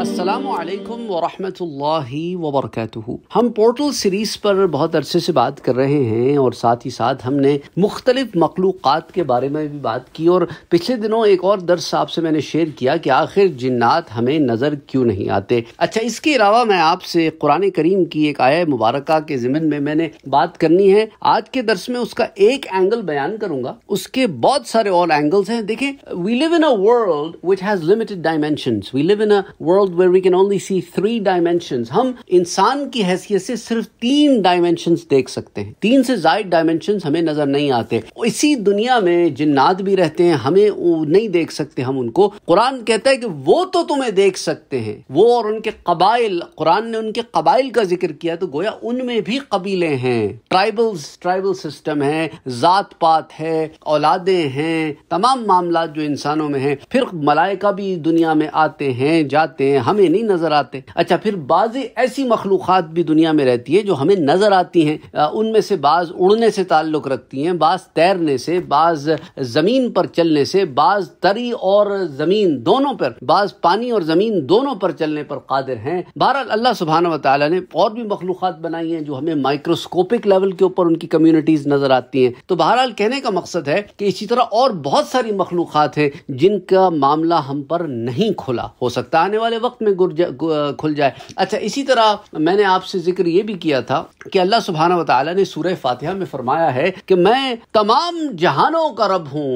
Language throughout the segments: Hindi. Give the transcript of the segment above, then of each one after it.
असलकम वरहि वबरक हम पोर्टल सीरीज़ पर बहुत अरसे से बात कर रहे हैं और साथ ही साथ हमने मुख्तलिफ मखलूक़ के बारे में भी बात की और पिछले दिनों एक और दर्स आपसे मैंने शेयर किया कि आखिर जिन्नात हमें नज़र क्यों नहीं आते अच्छा इसके अलावा मैं आपसे कुरान करीम की एक आया मुबारक के ज़िमन में मैंने बात करनी है आज के दर्स में उसका एक एंगल बयान करूंगा उसके बहुत सारे और एंगल्स हैं देखें we live in a world which has limited dimension we live in a world world where we can only see three dimension हम इंसान की हैसियत से सिर्फ तीन डायमेंशन देख सकते हैं तीन से जायद डायमेंशन हमें नजर नहीं आते इसी दुनिया में जिन्नात भी रहते हैं हमें नहीं देख सकते हम उनको कुरान कहता है कि वो तो तुम्हें देख सकते हैं वो और उनके कबाइल कुरान ने उनके कबाइल का जिक्र किया तो गोया उनमें भी कबीले हैं ट्राइबल्स ट्राइबल सिस्टम है जात पात है औलादे हैं तमाम मामला जो इंसानों में है फिर मलाइका भी दुनिया में आते हैं जाते हैं हमें नहीं नजर आते अच्छा फिर बाजी ऐसी मखलूक भी दुनिया में रहती है जो हमें नजर आती हैं उनमें से बाज उड़ने से ताल्लुक रखती हैं बाज तैरने से बाज जमीन पर चलने से बाज तरी और जमीन दोनों पर बाज पानी और जमीन दोनों पर चलने पर कादिर हैं बहरहाल अल्लाह सुबहाना वाली ने और भी मखलूक बनाई हैं जो हमें माइक्रोस्कोपिक लेवल के ऊपर उनकी कम्यूनिटीज नजर आती हैं तो बहरहाल कहने का मकसद है कि इसी तरह और बहुत सारी मखलूक हैं जिनका मामला हम पर नहीं खुला हो सकता आने वाले वक्त वक्त में गुर जा, खुल जाए अच्छा इसी तरह मैंने आपसे जिक्र ये भी किया था कि अल्लाह सुबहाना वाली ने सूर फातिहा में फरमाया है कि मैं तमाम जहानों का रब हूँ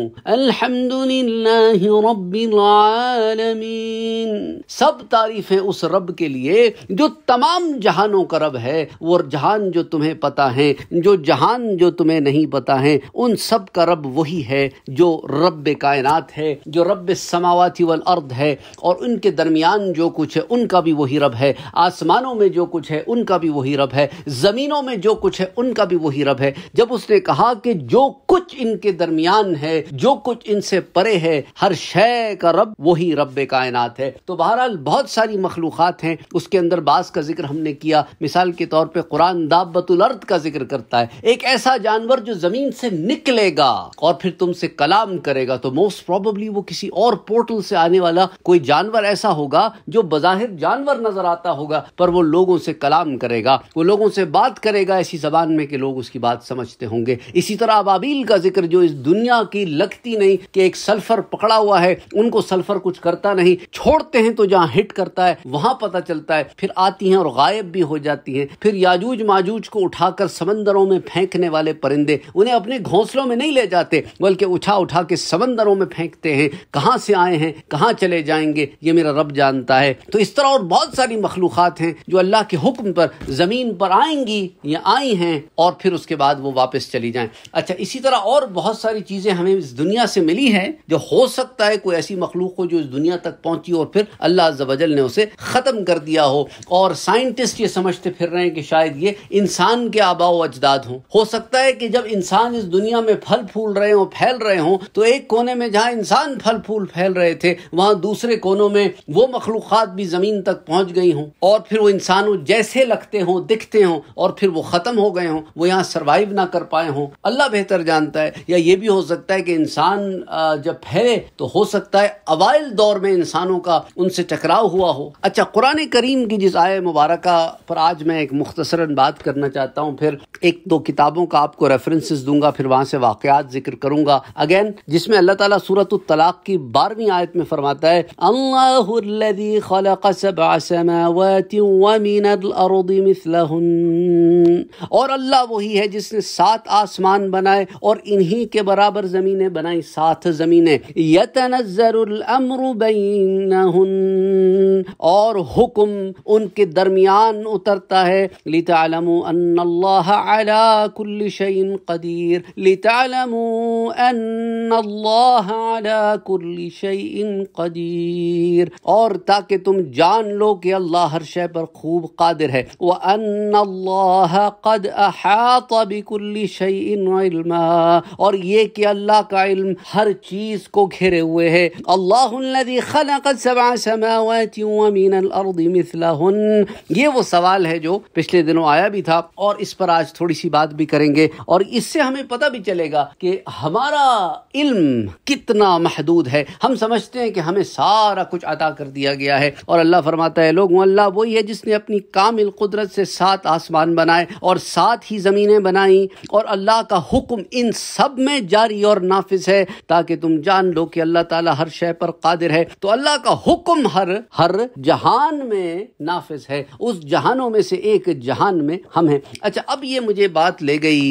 सब सब तारीफें उस रब के लिए जो तमाम जहानों का रब है वो जहान जो तुम्हें पता है जो जहान जो तुम्हें नहीं पता है उन सब का रब वही है जो रब कायनात है जो रब समावती वल अर्द है और उनके दरमियान जो जो कुछ है उनका भी वही रब है आसमानों में जो कुछ है उनका भी वही रब है ज़मीनों में जो कुछ है उनका भी वही रब है जब उसने कहा कि जो कुछ इनके दरमियान है जो कुछ इनसे परे है हर शय का रब वही रब कायनात है तो बहरहाल बहुत सारी मखलूक़ात हैं उसके अंदर बास का जिक्र हमने किया मिसाल के तौर पर कुरान दाबतुल अर्द का जिक्र करता है एक ऐसा जानवर जो ज़मीन से निकलेगा और फिर तुमसे कलाम करेगा तो मोस्ट प्रोबली वो किसी और पोर्टल से आने वाला कोई जानवर ऐसा होगा जो बज़ाहिर जानवर नजर आता होगा पर वो लोगों से कलाम करेगा वो लोगों से बात करेगा ऐसी जबान में कि लोग उसकी बात समझते होंगे इसी तरह अबाबील का जिक्र जो इस दुनिया की लगती नहीं कि एक सल्फर पकड़ा हुआ है उनको सल्फर कुछ करता नहीं छोड़ते हैं तो जहाँ हिट करता है वहां पता चलता है फिर आती हैं और गायब भी हो जाती हैं फिर याजूज माजूज को उठाकर समंदरों में फेंकने वाले परिंदे उन्हें अपने घोंसलों में नहीं ले जाते बल्कि उठा उठा के समंदरों में फेंकते हैं कहाँ से आए हैं कहाँ चले जाएंगे ये मेरा रब जानता होता है तो इस तरह और बहुत सारी मखलूक़ात हैं जो अल्लाह के हुक्म पर ज़मीन पर आएंगी या आई हैं और फिर उसके बाद वो वापस चली जाएं अच्छा इसी तरह और बहुत सारी चीज़ें हमें इस दुनिया से मिली हैं जो हो सकता है कोई ऐसी मखलूक हो जो इस दुनिया तक पहुंची और फिर अल्लाह जबजल ने उसे ख़त्म कर दिया हो और साइंटिस्ट ये समझते फिर रहे हैं कि शायद ये इंसान के आबाओ अजदाद हों हो सकता है कि जब इंसान इस दुनिया में फल फूल रहे हों फैल रहे हों तो एक कोने में जहाँ इंसान फल फूल फैल रहे थे वहाँ दूसरे कोनों में वो मखलूक मखलूक़ात भी ज़मीन तक पहुँच गई हों और फिर वो इंसानों जैसे लगते हों दिखते हों और फिर वो ख़त्म हो गए हों वो यहाँ सर्वाइव ना कर पाए हों अल्लाह बेहतर जानता है या ये भी हो सकता है कि इंसान जब है तो हो सकता है अवाइल दौर में इंसानों का उनसे टकराव हुआ हो अच्छा कुरान करीम की जिस आय मुबारक पर आज मैं एक मुख्तसरा बात करना चाहता हूँ फिर एक दो किताबों का आपको रेफरेंसेस दूंगा फिर वहाँ से वाकयात जिक्र करूंगा अगेन जिसमें अल्लाह ताला सूरत तलाक की बारहवीं आयत में फरमाता है अल्लाह الذي خلق سبع سماوات ومن الارض مثلهن और अल्लाह वही है जिसने सात आसमान बनाए और इन्हीं के बराबर ज़मीनें बनाई सात ज़मीनें यतनज़रुलअमरु बैनहुन और हुक्म उनके दरमियान उतरता है लितालमु अन्नल्लाह अला कुल्लि शयइन कदीर लितालमु अन्नल्लाह अला कुल्लि शयइन कदीर और ताकि कि तुम जान लो कि अल्लाह हर शय पर खूब कादिर है व कद बिकुल्ली शईमा और ये कि अल्लाह का इल्म हर चीज़ को घेरे हुए है अल्लाहन ये वो सवाल है जो पिछले दिनों आया भी था और इस पर आज थोड़ी सी बात भी करेंगे और इससे हमें पता भी चलेगा कि हमारा इल्म कितना महदूद है हम समझते हैं कि हमें सारा कुछ अदा कर दिया गया गया है और अल्लाह फरमाता है लोग अल्लाह वही है जिसने अपनी कामिल कुदरत से सात आसमान बनाए और सात ही ज़मीनें बनाई और अल्लाह का हुक्म इन सब में जारी और नाफिज है ताकि तुम जान लो कि अल्लाह ताला हर शय पर कादिर है तो अल्लाह का हुक्म हर हर जहान में नाफिज है उस जहानों में से एक जहान में हम हैं अच्छा अब ये मुझे बात ले गई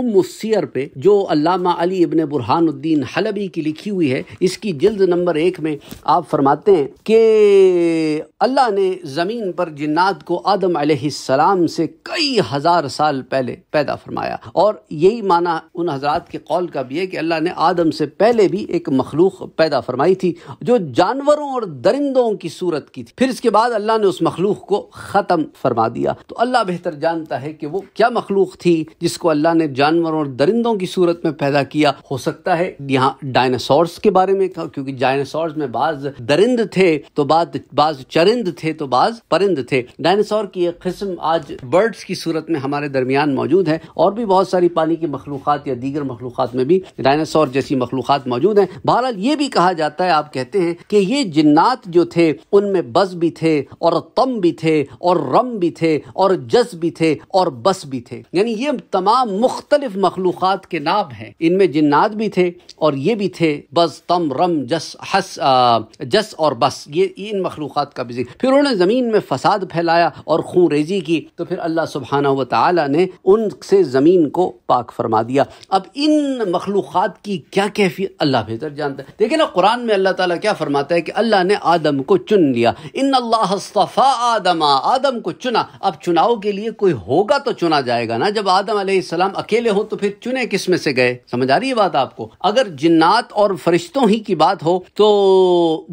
उम सियर पे जो अल्लामा अली इबन बुरहानुद्दीन हलबी की लिखी हुई है इसकी जिल्द नंबर एक में आप फरमाते हैं कि अल्लाह ने ज़मीन पर जिन्नात को आदम सलाम से कई हज़ार साल पहले पैदा फरमाया और यही माना उन हजरात के कौल का भी है कि अल्लाह ने आदम से पहले भी एक मखलूक पैदा फरमाई थी जो जानवरों और दरिंदों की सूरत की थी फिर इसके बाद अल्लाह ने उस मखलूक को ख़त्म फरमा दिया तो अल्लाह बेहतर जानता है कि वो क्या मखलूक थी जिसको अल्लाह ने जानवरों और दरिंदों की सूरत में पैदा किया हो सकता है यहाँ डायनासोर्स के बारे में क्योंकि डायनासोर्स में बाज दरिंद थे तो बाद बाज चरिंद थे तो बाज परिंद थे डायनासोर की एक किस्म आज बर्ड्स की सूरत में हमारे दरमियान मौजूद है और भी बहुत सारी पानी की मखलूक या दीगर मखलूक में भी डायनासोर जैसी मखलूक मौजूद हैं बहरहाल ये भी कहा जाता है आप कहते हैं कि ये जिन्नात जो थे उनमें बस भी थे और तम भी थे और रम भी थे और जस भी थे और बस भी थे यानी ये तमाम मुख्तलिफ मखलूक के नाम हैं इनमें जिन्नात भी थे और ये भी थे बस तम रम जस हस आ, जस और बस ये इन मखलूक़ात का भी जिक्र फिर उन्होंने ज़मीन में फसाद फैलाया और खून रेजी की तो फिर अल्लाह सुबहाना व ताली ने उनसे ज़मीन को पाक फरमा दिया अब इन मखलूक़ात की क्या कैफियत अल्लाह बेहतर जानता है देखिए ना कुरान में अल्लाह ताला क्या फरमाता है कि अल्लाह ने आदम को चुन लिया इन अल्लाहफ़ा आदमा आदम को चुना अब चुनाव के लिए कोई होगा तो चुना जाएगा ना जब आदम आसमाम अकेले हो तो फिर चुने किस में से गए समझ आ रही है बात आपको अगर जिन्नात और फरिश्तों ही की बात हो तो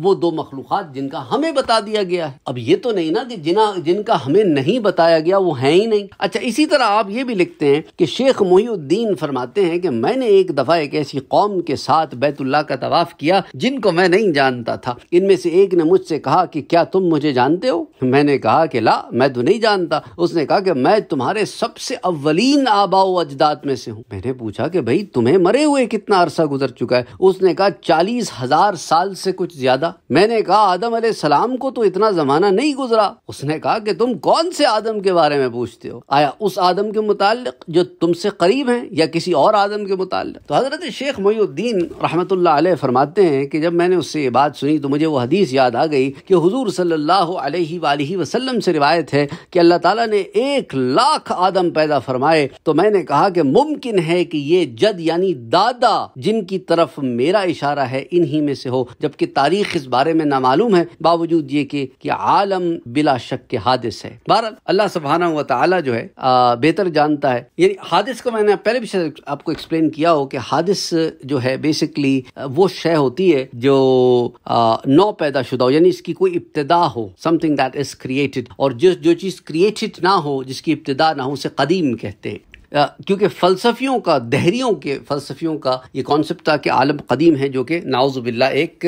वो दो मखलूक मखलूक़ात जिनका हमें बता दिया गया है अब ये तो नहीं ना कि जिना जिनका हमें नहीं बताया गया वो है ही नहीं अच्छा इसी तरह आप ये भी लिखते हैं कि शेख मोहीउद्दीन फरमाते हैं कि मैंने एक दफ़ा एक ऐसी कौम के साथ बैतुल्ला का तवाफ़ किया जिनको मैं नहीं जानता था इनमें से एक ने मुझसे कहा कि क्या तुम मुझे जानते हो मैंने कहा कि ला मैं तो नहीं जानता उसने कहा कि मैं तुम्हारे सबसे अव्वलीन आबाओ अजदाद में से हूँ मैंने पूछा कि भाई तुम्हें मरे हुए कितना अरसा गुजर चुका है उसने कहा चालीस हजार साल से कुछ ज्यादा मैंने कहा आदम सलाम को तो इतना जमाना नहीं गुजरा उसने कहा कि तुम कौन से आदम के बारे में पूछते हो आया उस आदम के मुतालिक जो तुमसे करीब है या किसी और आदम के मुतालिक तो हजरत शेख मोयुद्दीन रहमत फरमाते हैं कि जब मैंने उससे ये बात सुनी तो मुझे वो हदीस याद आ गई कि हजूर सल्लल्लाहु अलैहि वसल्लम से रिवायत है कि अल्लाह ताला ने एक लाख आदम पैदा फरमाए तो मैंने कहा कि मुमकिन है कि ये जद यानी दादा जिनकी तरफ मेरा इशारा है इन्हीं में से हो जबकि तारीख इस बारे में नामा मालूम है बावजूद ये के कि आलम बिला शक के हादिस है बहरहाल अल्लाह सुबहाना हुआ तला जो है बेहतर जानता है यानी हादिस को मैंने पहले भी आपको एक्सप्लेन किया हो कि हादिस जो है बेसिकली वो शय होती है जो आ, नौ पैदा शुदा हो यानी इसकी कोई इब्तदा हो समथिंग दैट इज क्रिएटेड और जो जो चीज क्रिएटेड ना हो जिसकी इब्तदा ना हो उसे कदीम कहते हैं क्योंकि फ़लसफ़ियों का दहरियों के फ़लसफ़ियों का ये कॉन्सेप्ट था कि आलम कदीम है जो कि नाउजुबिल्ला एक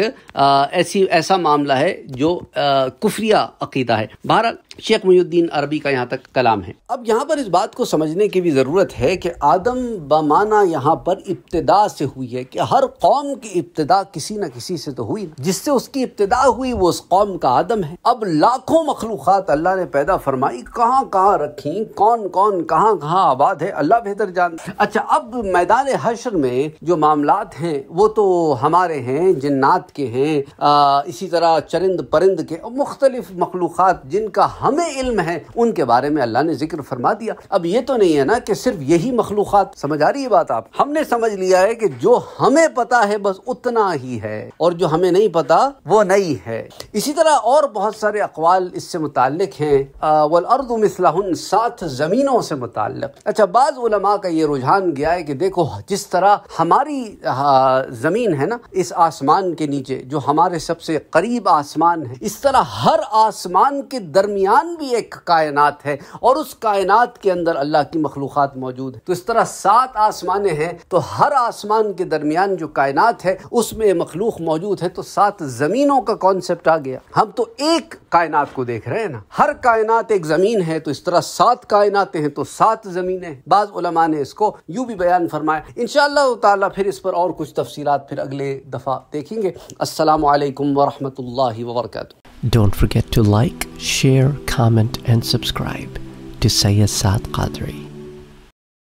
ऐसी ऐसा मामला है जो कुफरिया अकीदा है बहरहाल शेख मुद्दीन अरबी का यहाँ तक कलाम है अब यहाँ पर इस बात को समझने की भी ज़रूरत है कि आदम बमाना यहाँ पर इब्तदा से हुई है कि हर कौम की इब्तदा किसी न किसी से तो हुई जिससे उसकी इब्तदा हुई वो उस कौम का आदम है अब लाखों मखलूक़ात अल्लाह ने पैदा फरमाई कहाँ कहाँ रखी कौन कौन कहाँ कहाँ आबाद है अल्लाह बेहतर जान अच्छा अब मैदान हशर में जो मामलात हैं वो तो हमारे हैं जन्नात के हैं आ, इसी तरह चरिंद परिंद के मुख्तलिफ मखलूक जिनका हमें इल्म है उनके बारे में अल्लाह ने जिक्र फरमा दिया अब ये तो नहीं है ना कि सिर्फ यही मखलूक समझ आ रही है बात आप हमने समझ लिया है कि जो हमें पता है बस उतना ही है और जो हमें नहीं पता वो नहीं है इसी तरह और बहुत सारे अकवाल इससे मुतल हैं वल अर्द सात ज़मीनों से मुतल अच्छा बाज़ उलमा का ये रुझान गया है कि देखो जिस तरह हमारी ज़मीन है ना इस आसमान के नीचे जो हमारे सबसे करीब आसमान है इस तरह हर आसमान के दरमियान भी एक कायनात है और उस कायनात के अंदर अल्लाह की मखलूक मौजूद है तो इस तरह सात आसमान हैं तो हर आसमान के दरमियान जो कायनात है उसमें मखलूक मौजूद है तो सात ज़मीनों का कॉन्सेप्ट आ गया हम तो एक कायनात को देख रहे हैं ना हर कायनात एक ज़मीन है तो इस तरह सात कायनाते हैं तो सात ज़मीनें बाद ने इसको यूं भी बयान फरमाया इन ताला फिर इस पर और कुछ तफसीत फिर अगले दफा देखेंगे असलकम वरम वर्क don't forget to like share comment and subscribe to Syed Qadri